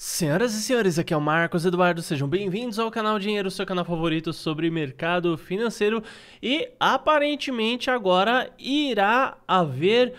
Senhoras e senhores, aqui é o Marcos Eduardo, sejam bem-vindos ao canal Dinheiro, seu canal favorito sobre mercado financeiro. E aparentemente agora irá haver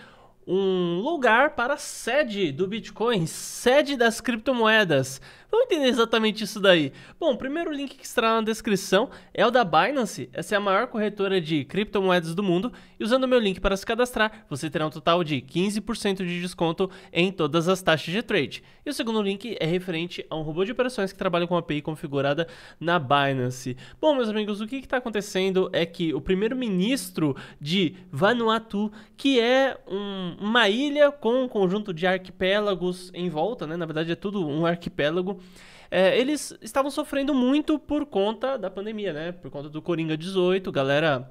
um lugar para sede do Bitcoin, sede das criptomoedas. Vamos entender exatamente isso daí. Bom, o primeiro link que estará na descrição é o da Binance. Essa é a maior corretora de criptomoedas do mundo. E usando o meu link para se cadastrar, você terá um total de 15% de desconto em todas as taxas de trade. E o segundo link é referente a um robô de operações que trabalha com API configurada na Binance. Bom, meus amigos, o que está acontecendo é que o primeiro-ministro de Vanuatu, que é um, uma ilha com um conjunto de arquipélagos em volta, né? Na verdade é tudo um arquipélago. É, eles estavam sofrendo muito por conta da pandemia, né? Por conta do Coringa 18, galera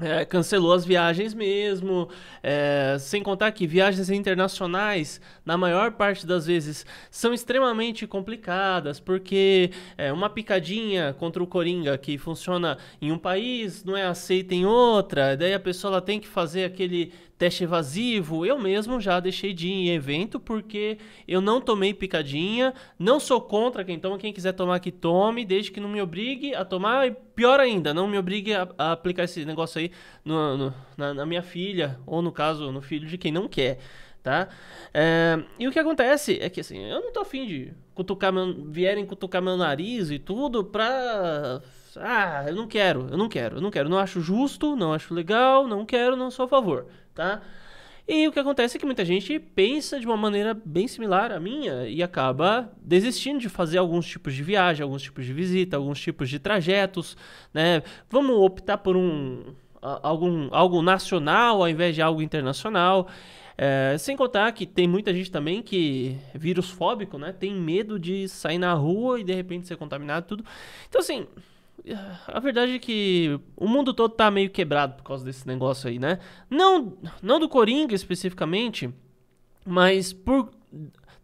é, cancelou as viagens mesmo, é, sem contar que viagens internacionais, na maior parte das vezes, são extremamente complicadas, porque é, uma picadinha contra o Coringa que funciona em um país não é aceita em outra, daí a pessoa tem que fazer aquele teste evasivo. Eu mesmo já deixei de ir em evento porque eu não tomei picadinha. Não sou contra quem toma, quem quiser tomar que tome, desde que não me obrigue a tomar. E pior ainda, não me obrigue a, a aplicar esse negócio aí no, no, na, na minha filha, ou no caso, no filho de quem não quer tá? É, e o que acontece é que, assim, eu não tô afim de cutucar meu, vierem cutucar meu nariz e tudo pra... Ah, eu não quero, eu não quero, eu não quero. Não acho justo, não acho legal, não quero, não sou a favor, tá? E o que acontece é que muita gente pensa de uma maneira bem similar à minha e acaba desistindo de fazer alguns tipos de viagem, alguns tipos de visita, alguns tipos de trajetos, né? Vamos optar por um algum algo nacional ao invés de algo internacional. É, sem contar que tem muita gente também que é vírus fóbico, né? Tem medo de sair na rua e de repente ser contaminado e tudo. Então, assim, a verdade é que o mundo todo tá meio quebrado por causa desse negócio aí, né? Não, não do Coringa especificamente, mas por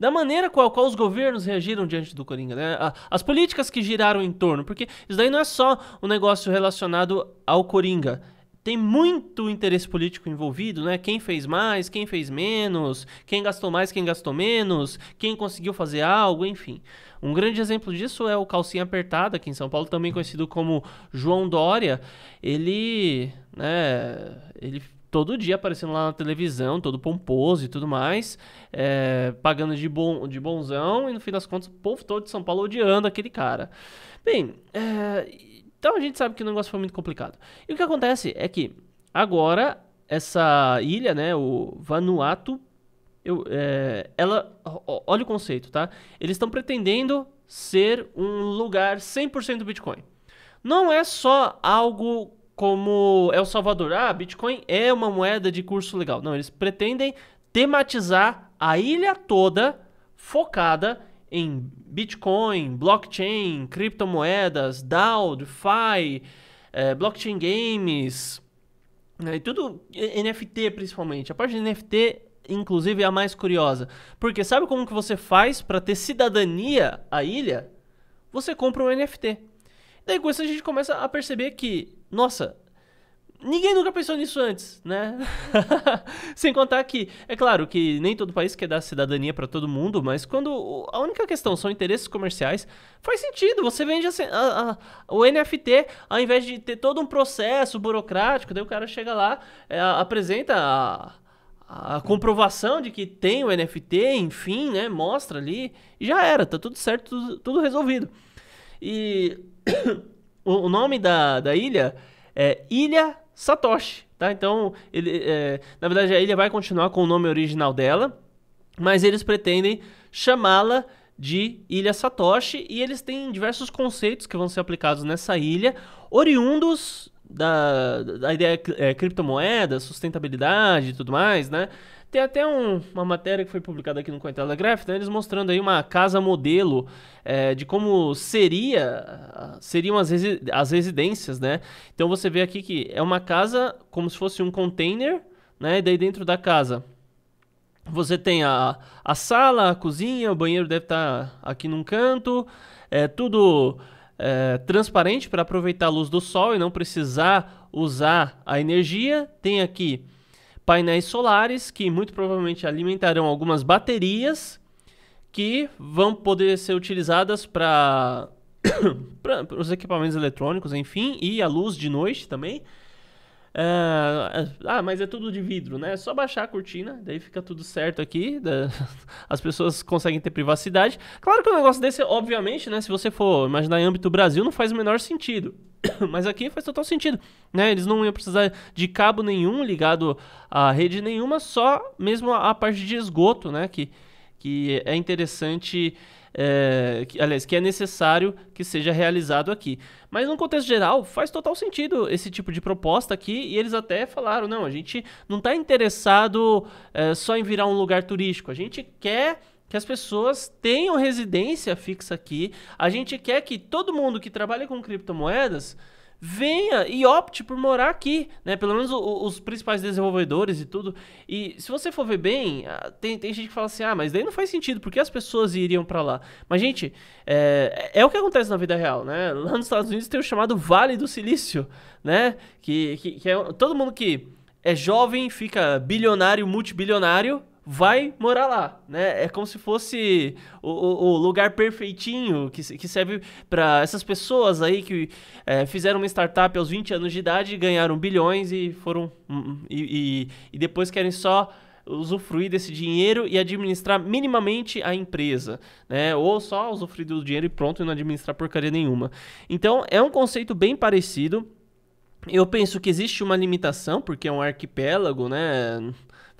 da maneira com a qual os governos reagiram diante do Coringa, né? As políticas que giraram em torno, porque isso daí não é só um negócio relacionado ao Coringa tem muito interesse político envolvido, né? Quem fez mais, quem fez menos, quem gastou mais, quem gastou menos, quem conseguiu fazer algo, enfim. Um grande exemplo disso é o calcinha apertada aqui em São Paulo, também conhecido como João Dória. Ele, né, ele todo dia aparecendo lá na televisão, todo pomposo e tudo mais, é, pagando de, bom, de bonzão e no fim das contas o povo todo de São Paulo odiando aquele cara. Bem, é, então a gente sabe que o negócio foi muito complicado. E o que acontece é que agora essa ilha, né, o Vanuatu, eu, é, ela, olha o conceito, tá? Eles estão pretendendo ser um lugar 100% Bitcoin. Não é só algo como El Salvador, ah, Bitcoin é uma moeda de curso legal. Não, eles pretendem tematizar a ilha toda focada em Bitcoin, blockchain, criptomoedas, DAO, DeFi, é, blockchain games, né, e tudo NFT principalmente. A parte de NFT, inclusive, é a mais curiosa, porque sabe como que você faz para ter cidadania à ilha? Você compra um NFT. Daí com isso a gente começa a perceber que, nossa, Ninguém nunca pensou nisso antes, né? Sem contar que, é claro que nem todo país quer dar cidadania para todo mundo, mas quando a única questão são interesses comerciais, faz sentido. Você vende a, a, a, o NFT, ao invés de ter todo um processo burocrático, daí o cara chega lá, é, apresenta a, a comprovação de que tem o NFT, enfim, né? Mostra ali, e já era, tá tudo certo, tudo, tudo resolvido. E o, nome da, da ilha é Ilha Satoshi, tá? Então, ele, é, na verdade, a ilha vai continuar com o nome original dela, mas eles pretendem chamá-la de Ilha Satoshi e eles têm diversos conceitos que vão ser aplicados nessa ilha, oriundos da, da ideia é, é, criptomoeda, sustentabilidade e tudo mais, né? Tem até um, uma matéria que foi publicada aqui no Cointelegraph, né, eles mostrando aí uma casa modelo é, de como seria seriam as, resi as residências, né? Então você vê aqui que é uma casa como se fosse um container, né? E daí dentro da casa você tem a, a sala, a cozinha, o banheiro deve estar aqui num canto, é tudo eh, transparente para aproveitar a luz do sol e não precisar usar a energia. Tem aqui painéis solares que muito provavelmente alimentarão algumas baterias que vão poder ser utilizadas para os equipamentos eletrônicos, enfim, e a luz de noite também. Ah, ah, mas é tudo de vidro, né? É só baixar a cortina, daí fica tudo certo aqui. Da... As pessoas conseguem ter privacidade. Claro que um negócio desse, obviamente, né? Se você for imaginar em âmbito Brasil, não faz o menor sentido. Mas aqui faz total sentido, né? Eles não iam precisar de cabo nenhum ligado à rede nenhuma, só mesmo a parte de esgoto, né? Que, que é interessante é, que, aliás, que é necessário que seja realizado aqui. Mas no contexto geral, faz total sentido esse tipo de proposta aqui, e eles até falaram, não, a gente não está interessado é, só em virar um lugar turístico, a gente quer que as pessoas tenham residência fixa aqui, a gente quer que todo mundo que trabalha com criptomoedas venha e opte por morar aqui, né? Pelo menos o, os principais desenvolvedores e tudo. E se você for ver bem, ah, tem, tem gente que fala assim, ah, mas daí não faz sentido, porque as pessoas iriam para lá? Mas, gente, é, é, é, o que acontece na vida real, né? Lá nos Estados Unidos tem o chamado Vale do Silício, né? Que, que, que é todo mundo que é jovem, fica bilionário, multibilionário, vai morar lá, né? É como se fosse o, o lugar perfeitinho que, que serve para essas pessoas aí que é, fizeram uma startup aos 20 anos de idade, ganharam bilhões e foram hum, hum, e, e, e depois querem só usufruir desse dinheiro e administrar minimamente a empresa, né? Ou só usufruir do dinheiro e pronto e não administrar porcaria nenhuma. Então é um conceito bem parecido. Eu penso que existe uma limitação porque é um arquipélago, né?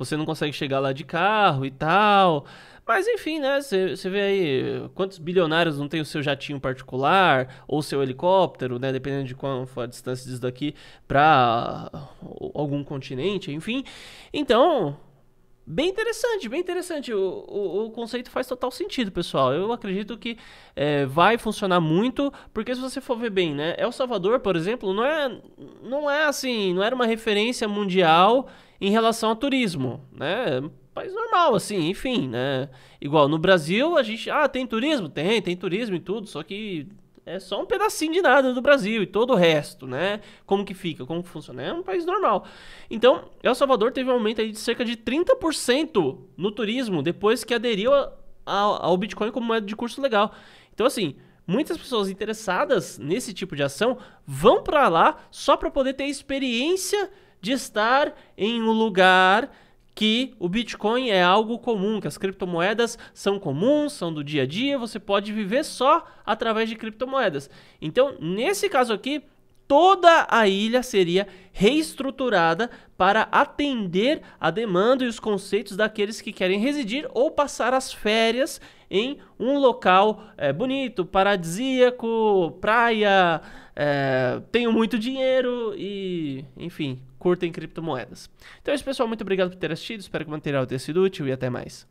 você não consegue chegar lá de carro e tal. Mas enfim, né? Você vê aí quantos bilionários não tem o seu jatinho particular ou seu helicóptero, né? Dependendo de qual for a distância disso daqui para algum continente, enfim. Então, Bem interessante, bem interessante. O, o, o, conceito faz total sentido, pessoal. Eu acredito que é, vai funcionar muito, porque se você for ver bem, né? El Salvador, por exemplo, não é, não é assim, não era uma referência mundial em relação ao turismo, né? País normal, assim, enfim, né? Igual no Brasil, a gente. Ah, tem turismo? Tem, tem turismo e tudo, só que é só um pedacinho de nada do Brasil e todo o resto, né? Como que fica, como que funciona? É um país normal. Então, El Salvador teve um aumento aí de cerca de 30% no turismo depois que aderiu ao Bitcoin como moeda de curso legal. Então, assim, muitas pessoas interessadas nesse tipo de ação vão para lá só para poder ter experiência de estar em um lugar que o Bitcoin é algo comum, que as criptomoedas são comuns, são do dia a dia, você pode viver só através de criptomoedas. Então, nesse caso aqui, toda a ilha seria reestruturada para atender a demanda e os conceitos daqueles que querem residir ou passar as férias em um local é, bonito, paradisíaco, praia, é, tenho muito dinheiro e, enfim, curtem criptomoedas. Então é isso, pessoal. Muito obrigado por ter assistido. Espero que o material tenha sido útil e até mais.